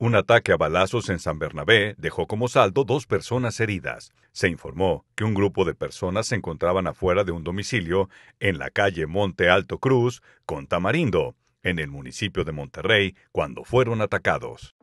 Un ataque a balazos en San Bernabé dejó como saldo dos personas heridas. Se informó que un grupo de personas se encontraban afuera de un domicilio en la calle Monte Alto Cruz con Tamarindo, en el municipio de Monterrey, cuando fueron atacados.